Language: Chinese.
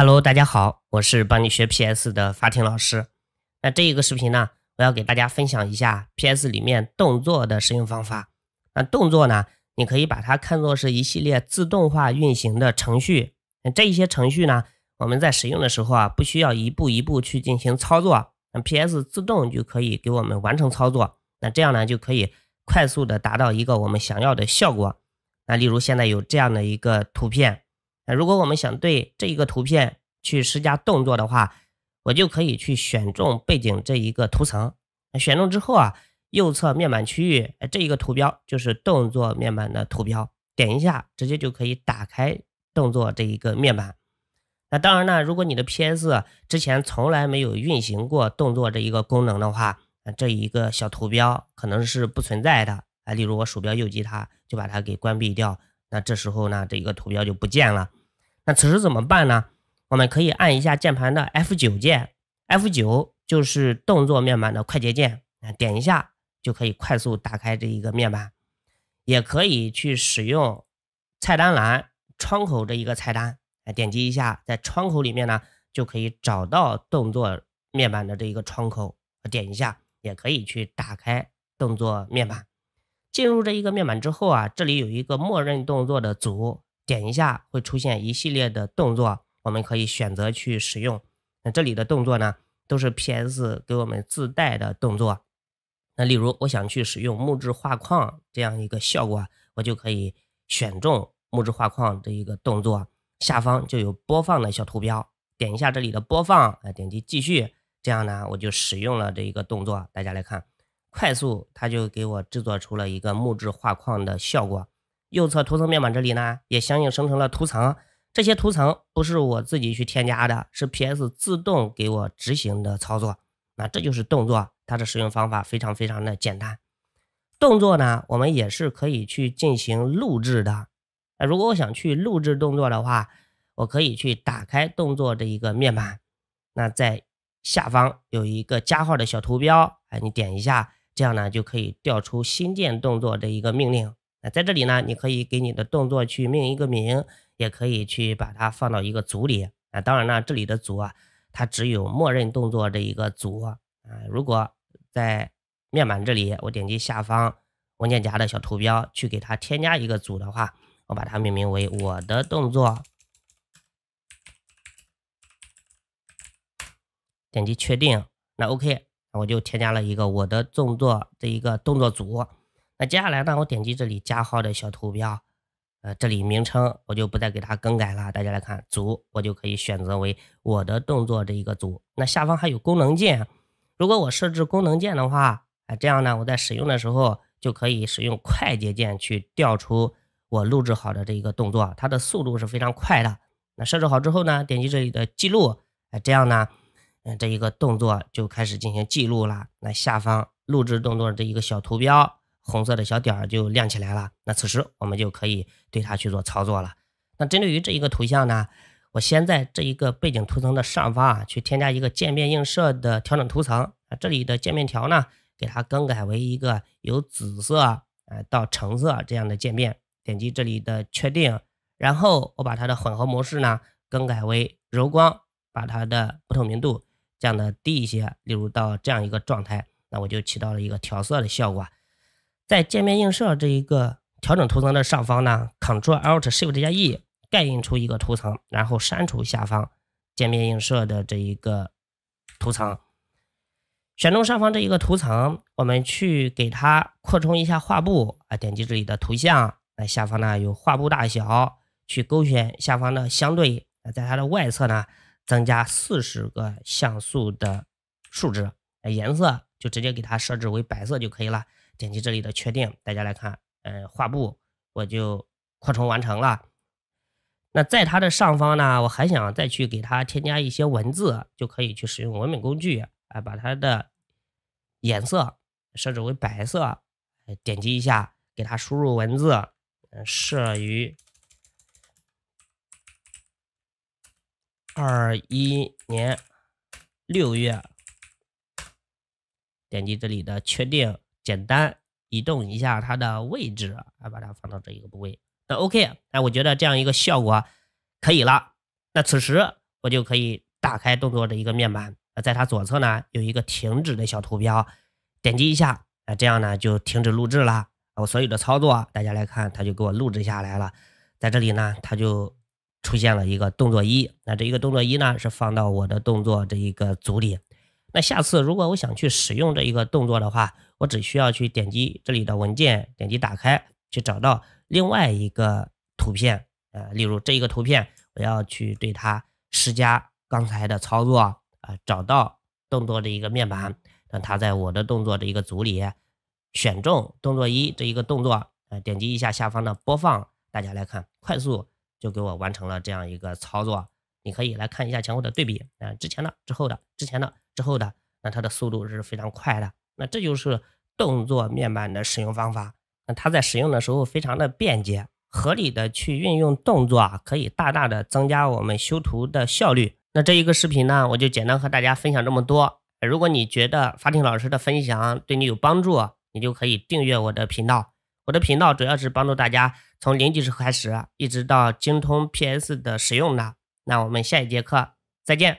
Hello，大家好，我是帮你学 PS 的发婷老师。那这一个视频呢，我要给大家分享一下 PS 里面动作的使用方法。那动作呢，你可以把它看作是一系列自动化运行的程序。那这一些程序呢，我们在使用的时候啊，不需要一步一步去进行操作，那 PS 自动就可以给我们完成操作。那这样呢，就可以快速的达到一个我们想要的效果。那例如现在有这样的一个图片。那如果我们想对这一个图片去施加动作的话，我就可以去选中背景这一个图层。选中之后啊，右侧面板区域这一个图标就是动作面板的图标，点一下直接就可以打开动作这一个面板。那当然呢，如果你的 PS 之前从来没有运行过动作这一个功能的话，这一个小图标可能是不存在的啊。例如我鼠标右击它，就把它给关闭掉。那这时候呢，这一个图标就不见了。那此时怎么办呢？我们可以按一下键盘的 F9 键，F9 就是动作面板的快捷键，啊，点一下就可以快速打开这一个面板。也可以去使用菜单栏“窗口”这一个菜单，啊，点击一下，在窗口里面呢，就可以找到动作面板的这一个窗口，点一下也可以去打开动作面板。进入这一个面板之后啊，这里有一个默认动作的组。点一下会出现一系列的动作，我们可以选择去使用。那这里的动作呢，都是 PS 给我们自带的动作。那例如我想去使用木质画框这样一个效果，我就可以选中木质画框这一个动作，下方就有播放的小图标，点一下这里的播放，啊，点击继续，这样呢我就使用了这一个动作。大家来看，快速它就给我制作出了一个木质画框的效果。右侧图层面板这里呢，也相应生成了图层。这些图层不是我自己去添加的，是 PS 自动给我执行的操作。那这就是动作，它的使用方法非常非常的简单。动作呢，我们也是可以去进行录制的。那如果我想去录制动作的话，我可以去打开动作的一个面板，那在下方有一个加号的小图标，哎，你点一下，这样呢就可以调出新建动作的一个命令。那在这里呢，你可以给你的动作去命一个名，也可以去把它放到一个组里。啊，当然呢，这里的组啊，它只有默认动作这一个组啊。如果在面板这里，我点击下方文件夹的小图标，去给它添加一个组的话，我把它命名为我的动作，点击确定。那 OK，我就添加了一个我的动作这一个动作组。那接下来呢，我点击这里加号的小图标，呃，这里名称我就不再给它更改了。大家来看组，我就可以选择为我的动作这一个组。那下方还有功能键，如果我设置功能键的话，啊，这样呢，我在使用的时候就可以使用快捷键去调出我录制好的这一个动作，它的速度是非常快的。那设置好之后呢，点击这里的记录，哎，这样呢，嗯，这一个动作就开始进行记录了。那下方录制动作这一个小图标。红色的小点儿就亮起来了，那此时我们就可以对它去做操作了。那针对于这一个图像呢，我先在这一个背景图层的上方啊，去添加一个渐变映射的调整图层。啊，这里的渐变条呢，给它更改为一个由紫色啊到橙色这样的渐变。点击这里的确定，然后我把它的混合模式呢，更改为柔光，把它的不透明度降的低一些，例如到这样一个状态，那我就起到了一个调色的效果。在渐变映射这一个调整图层的上方呢 c t r l Alt Shift 加 E，盖印出一个图层，然后删除下方渐变映射的这一个图层。选中上方这一个图层，我们去给它扩充一下画布啊，点击这里的图像，那下方呢有画布大小，去勾选下方的相对，在它的外侧呢增加四十个像素的数值，颜色就直接给它设置为白色就可以了。点击这里的确定，大家来看，呃，画布我就扩充完成了。那在它的上方呢，我还想再去给它添加一些文字，就可以去使用文本工具，啊，把它的颜色设置为白色，点击一下，给它输入文字，设于二一年六月，点击这里的确定。简单移动一下它的位置，啊，把它放到这一个部位，那 OK，那我觉得这样一个效果可以了。那此时我就可以打开动作的一个面板，啊，在它左侧呢有一个停止的小图标，点击一下，啊，这样呢就停止录制了。我所有的操作大家来看，它就给我录制下来了。在这里呢，它就出现了一个动作一，那这一个动作一呢是放到我的动作这一个组里。那下次如果我想去使用这一个动作的话，我只需要去点击这里的文件，点击打开，去找到另外一个图片，呃，例如这一个图片，我要去对它施加刚才的操作，啊，找到动作的一个面板，让它在我的动作的一个组里，选中动作一这一个动作，呃，点击一下下方的播放，大家来看，快速就给我完成了这样一个操作。你可以来看一下前后的对比，啊，之前的、之后的、之前的。之后的，那它的速度是非常快的。那这就是动作面板的使用方法。那它在使用的时候非常的便捷，合理的去运用动作啊，可以大大的增加我们修图的效率。那这一个视频呢，我就简单和大家分享这么多。如果你觉得法庭老师的分享对你有帮助，你就可以订阅我的频道。我的频道主要是帮助大家从零基础开始，一直到精通 PS 的使用的。那我们下一节课再见。